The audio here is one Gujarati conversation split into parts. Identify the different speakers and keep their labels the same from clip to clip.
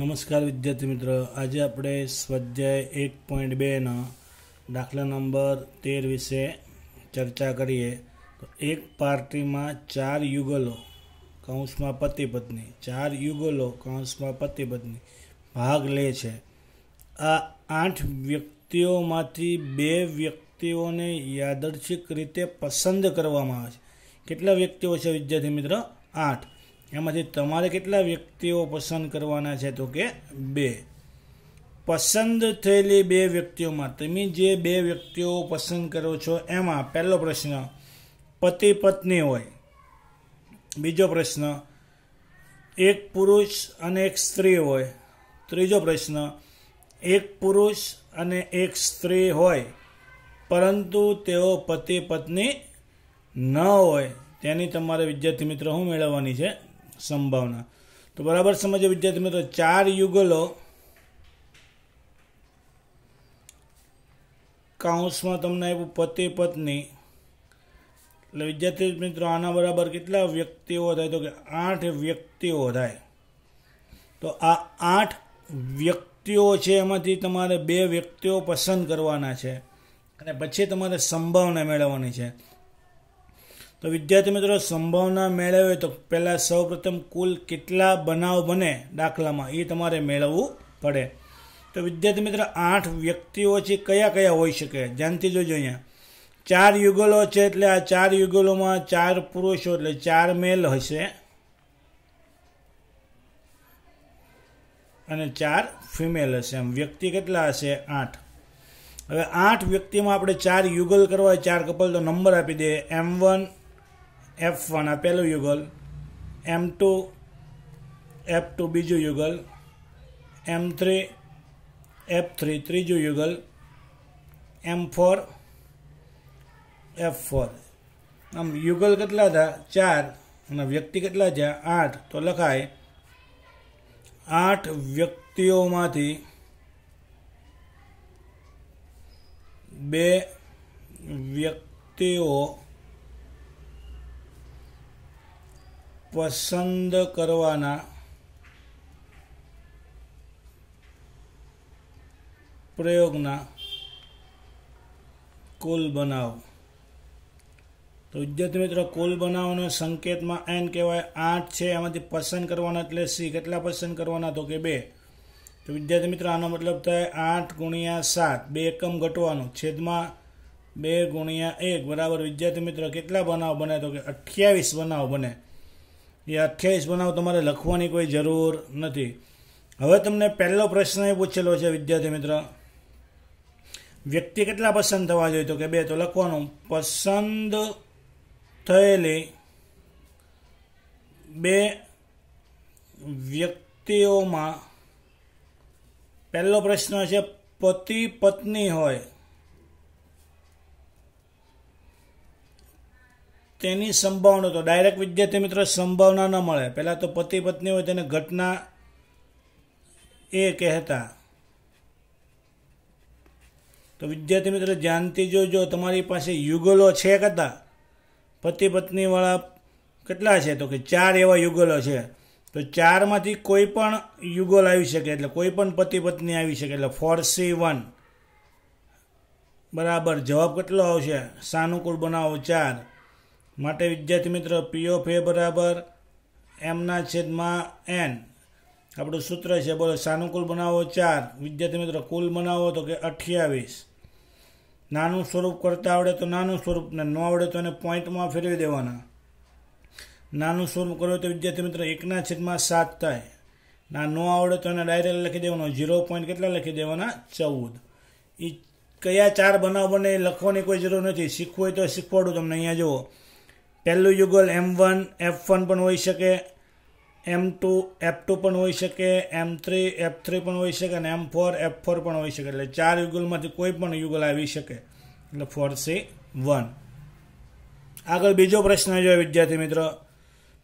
Speaker 1: નમસ્કાર વિદ્યાર્થી મિત્ર આજે આપણે સ્વાધ્યાય એક પોઈન્ટ બેના દાખલા નંબર તેર વિશે ચર્ચા કરીએ તો એક પાર્ટીમાં ચાર યુગલો કૌંસમાં પતિ પત્ની ચાર યુગલો કૌંસમાં પતિ પત્ની ભાગ લે છે આ આઠ વ્યક્તિઓમાંથી બે વ્યક્તિઓને યાદર્શિક રીતે પસંદ કરવામાં આવે છે કેટલા વ્યક્તિઓ છે વિદ્યાર્થી મિત્ર આઠ એમાંથી તમારે કેટલા વ્યક્તિઓ પસંદ કરવાના છે તો કે બે પસંદ થયેલી બે વ્યક્તિઓમાં તમે જે બે વ્યક્તિઓ પસંદ કરો છો એમાં પહેલો પ્રશ્ન પતિ પત્ની હોય બીજો પ્રશ્ન એક પુરુષ અને એક સ્ત્રી હોય ત્રીજો પ્રશ્ન એક પુરુષ અને એક સ્ત્રી હોય પરંતુ તેઓ પતિ પત્ની ન હોય તેની તમારે વિદ્યાર્થી મિત્રો હું મેળવવાની છે સંભાવના તો બરાબર સમજો વિદ્યાર્થી મિત્રો ચાર યુગલો કાઉન્સમાં તમને આપ્યું પતિ પત્ની એટલે વિદ્યાર્થી મિત્રો આના બરાબર કેટલા વ્યક્તિઓ થાય તો કે આઠ વ્યક્તિઓ થાય તો આ આઠ વ્યક્તિઓ છે એમાંથી તમારે બે વ્યક્તિઓ પસંદ કરવાના છે અને પછી તમારે સંભાવના મેળવવાની છે તો વિદ્યાર્થી મિત્રો સંભાવના મેળવે તો પહેલાં સૌપ્રથમ કુલ કેટલા બનાવ બને દાખલામાં એ તમારે મેળવવું પડે તો વિદ્યાર્થી મિત્રો આઠ વ્યક્તિઓ છે કયા કયા હોઈ શકે ધ્યાનથી જોજો અહીંયા ચાર યુગલો છે એટલે આ ચાર યુગલોમાં ચાર પુરુષો એટલે ચાર મેલ હશે અને ચાર ફિમેલ હશે એમ વ્યક્તિ કેટલા હશે આઠ હવે આઠ વ્યક્તિમાં આપણે ચાર યુગલ કરવા ચાર કપલ તો નંબર આપી દઈએ એમ વન એફ વન આ પહેલું યુગલ એમ ટુ એફ ટુ બીજું યુગલ એમ થ્રી એફ થ્રી ત્રીજું યુગલ એમ ફોર એફ ફોર આમ યુગલ કેટલા હતા ચાર અને વ્યક્તિ કેટલા છે આઠ તો લખાય આઠ વ્યક્તિઓમાંથી બે વ્યક્તિઓ પસંદ કરવાના પ્રયોગના કુલ બનાવ તો વિદ્યાર્થી મિત્રો કુલ બનાવનો સંકેતમાં એન કહેવાય આઠ છે એમાંથી પસંદ કરવાના એટલે સી કેટલા પસંદ કરવાના તો કે બે તો વિદ્યાર્થી મિત્રો આનો મતલબ થાય આઠ ગુણ્યા સાત બે એકમ ઘટવાનું છેદમાં બે ગુણ્યા એક બરાબર વિદ્યાર્થી મિત્રો કેટલા બનાવ બને તો કે અઠ્યાવીસ બનાવ બને એ અઠ્યાવીસ બનાવ તમારે લખવાની કોઈ જરૂર નથી હવે તમને પહેલો પ્રશ્ન એ પૂછેલો છે વિદ્યાર્થી મિત્ર વ્યક્તિ કેટલા પસંદ થવા જોઈએ તો કે બે તો લખવાનું પસંદ થયેલી બે વ્યક્તિઓમાં પહેલો પ્રશ્ન છે પતિ પત્ની હોય તેની સંભાવના તો ડાયરેક્ટ વિદ્યાર્થી મિત્ર સંભાવના ન મળે પહેલાં તો પતિ પત્ની હોય તેને ઘટના એ કહેતા તો વિદ્યાર્થી મિત્ર જાણતી જોજો તમારી પાસે યુગલો છે કદા પતિ પત્નીવાળા કેટલા છે તો કે ચાર એવા યુગલો છે તો ચારમાંથી કોઈ પણ યુગલ આવી શકે એટલે કોઈ પણ પતિ પત્ની આવી શકે એટલે ફોર સી વન બરાબર જવાબ કેટલો આવશે સાનુકૂળ બનાવો ચાર માટે વિદ્યાર્થી મિત્રો પી ઓફ એ બરાબર એમના છેદમાં એન આપણું સૂત્ર છે બોલો સાનુકૂળ બનાવો ચાર વિદ્યાર્થી મિત્રો કુલ બનાવો તો કે અઠ્યાવીસ નાનું સ્વરૂપ કરતાં આવડે તો નાનું સ્વરૂપ ને ન આવડે તો એને પોઈન્ટમાં ફેરવી દેવાના નાનું સ્વરૂપ કરો તો વિદ્યાર્થી મિત્રો એકના છેદમાં સાત થાય ના ન આવડે તો એને ડાયરેક્ટ લખી દેવાનો ઝીરો પોઈન્ટ કેટલા લખી દેવાના ચૌદ એ કયા ચાર બનાવ બને લખવાની કોઈ જરૂર નથી શીખવું હોય તો શીખવાડું તમને અહીંયા જુઓ પહેલું યુગલ એમ વન એફ વન પણ હોઈ શકે એમ ટુ એફ ટુ પણ હોઈ શકે એમ થ્રી એફ થ્રી પણ હોઈ શકે અને એમ ફોર એફ ફોર પણ હોઈ શકે એટલે ચાર યુગલમાંથી કોઈ પણ યુગલ આવી શકે એટલે ફોર સી વન આગળ બીજો પ્રશ્ન જો વિદ્યાર્થી મિત્ર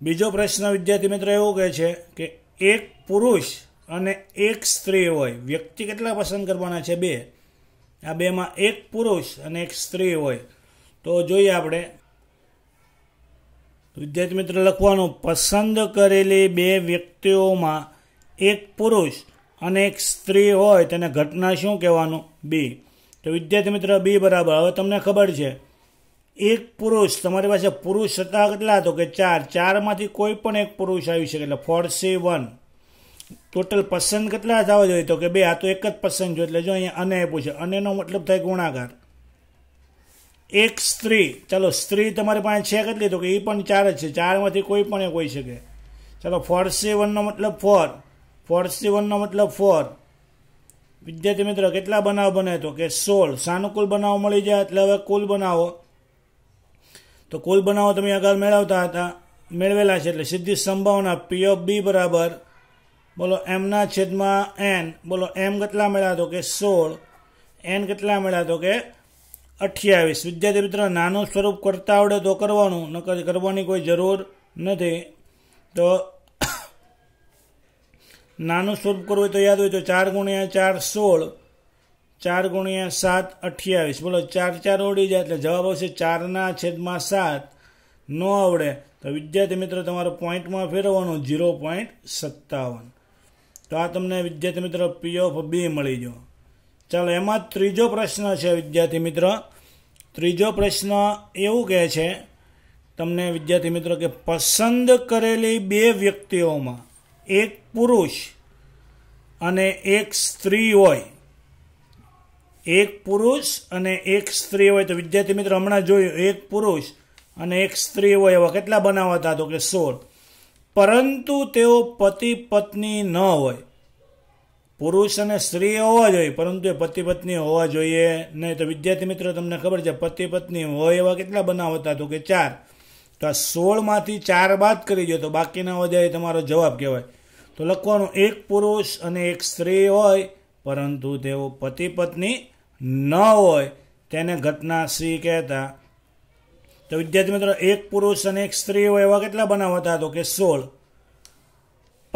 Speaker 1: બીજો પ્રશ્ન વિદ્યાર્થી મિત્ર એવો કહે છે કે એક પુરુષ અને એક સ્ત્રી હોય વ્યક્તિ કેટલા પસંદ કરવાના છે બે આ બેમાં એક પુરુષ અને એક સ્ત્રી હોય તો જોઈએ આપણે વિદ્યાર્થી મિત્રો લખવાનું પસંદ કરેલી બે વ્યક્તિઓમાં એક પુરુષ અને એક સ્ત્રી હોય તેને ઘટના શું કહેવાનું બી તો વિદ્યાર્થી મિત્રો બી બરાબર હવે તમને ખબર છે એક પુરુષ તમારી પાસે પુરુષ હતા કેટલા હતો કે ચાર ચારમાંથી કોઈ પણ એક પુરુષ આવી શકે એટલે ફોર સી વન ટોટલ પસંદ કેટલા થવા જોઈએ તો કે બે આ તો એક જ પસંદ જો એટલે જો અહીંયા અને પૂછે અનેનો મતલબ થાય ગુણાકાર એક સ્ત્રી ચાલો સ્ત્રી તમારી પાસે છે કેટલી તો કે એ પણ ચાર જ છે ચારમાંથી કોઈ પણ એક હોઈ શકે ચાલો ફોર્સી વનનો મતલબ ફોર ફોર્સી વનનો મતલબ ફોર વિદ્યાર્થી મિત્ર કેટલા બનાવ બને તો કે સોળ સાનુકૂળ બનાવ મળી જાય એટલે હવે કુલ બનાવો તો કુલ બનાવો તમે આગળ મેળવતા હતા મેળવેલા છે એટલે સીધી સંભાવના પી ઓફ બી બરાબર બોલો એમના છેદમાં એન બોલો એમ કેટલા મળ્યા તો કે સોળ એન કેટલા મળ્યા તો કે અઠ્યાવીસ વિદ્યાર્થી મિત્ર નાનું સ્વરૂપ કરતા આવડે તો કરવાનું નકર કરવાની કોઈ જરૂર નથી તો નાનું સ્વરૂપ કરવું હોય તો યાદ હોય તો ચાર ગુણ્યા ચાર સોળ ચાર ગુણ્યા સાત અઠ્યાવીસ બોલો ચાર ચાર ઓડી જાય એટલે જવાબ આવશે ચારના છેદમાં સાત ન આવડે તો વિદ્યાર્થી મિત્ર તમારો પોઈન્ટમાં ફેરવવાનો ઝીરો પોઈન્ટ સત્તાવન તો આ તમને વિદ્યાર્થી મિત્ર પી ઓફ બી મળી ગયો ચાલો એમાં ત્રીજો પ્રશ્ન છે વિદ્યાર્થી મિત્ર ત્રીજો પ્રશ્ન એવું કહે છે તમને વિદ્યાર્થી મિત્રો કે પસંદ કરેલી બે વ્યક્તિઓમાં એક પુરુષ અને એક સ્ત્રી હોય એક પુરુષ અને એક સ્ત્રી હોય તો વિદ્યાર્થી મિત્ર હમણાં જોયું એક પુરુષ અને એક સ્ત્રી હોય એવા કેટલા બનાવતા તો કે સોળ પરંતુ તેઓ પતિ પત્ની ન હોય પુરુષ અને સ્ત્રી હોવા જોઈએ પરંતુ એ પતિ પત્ની હોવા જોઈએ નહીં તો વિદ્યાર્થી મિત્રો તમને ખબર છે પતિ પત્ની હોય એવા કેટલા બનાવતા હતા તો કે ચાર તો આ સોળમાંથી ચાર બાદ કરી દો તો બાકીના વધે તમારો જવાબ કહેવાય તો લખવાનું એક પુરુષ અને એક સ્ત્રી હોય પરંતુ તેઓ પતિ પત્ની ન હોય તેને ઘટના સી કહેતા તો વિદ્યાર્થી મિત્રો એક પુરુષ અને એક સ્ત્રી હોય એવા કેટલા બનાવતા હતા તો કે સોળ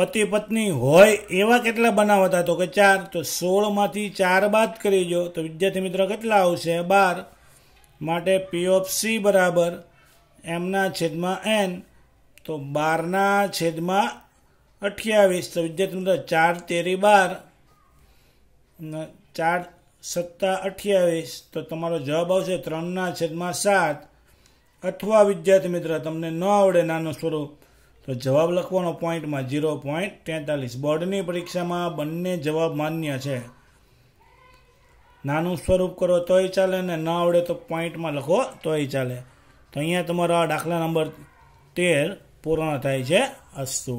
Speaker 1: પતિ પત્ની હોય એવા કેટલા બનાવ હતા તો કે ચાર તો સોળમાંથી ચાર બાદ કરી જો તો વિદ્યાર્થી મિત્રો કેટલા આવશે બાર માટે પી ઓફ સી બરાબર એમના છેદમાં એન તો બારના છેદમાં અઠ્યાવીસ તો વિદ્યાર્થી મિત્રો ચાર તેરી બાર ચાર સત્તા અઠ્યાવીસ તો તમારો જવાબ આવશે ત્રણના છેદમાં સાત અથવા વિદ્યાર્થી મિત્ર તમને ન આવડે નાનું સ્વરૂપ તો જવાબ લખવાનો પોઈન્ટમાં ઝીરો પોઈન્ટ તેતાલીસ બોર્ડની પરીક્ષામાં બંને જવાબ માન્ય છે નાનું સ્વરૂપ કરો તોય ચાલે ને ના આવડે તો પોઈન્ટમાં લખો તોય ચાલે તો અહીંયા તમારો આ દાખલા નંબર તેર પૂર્ણ થાય છે અસ્તુ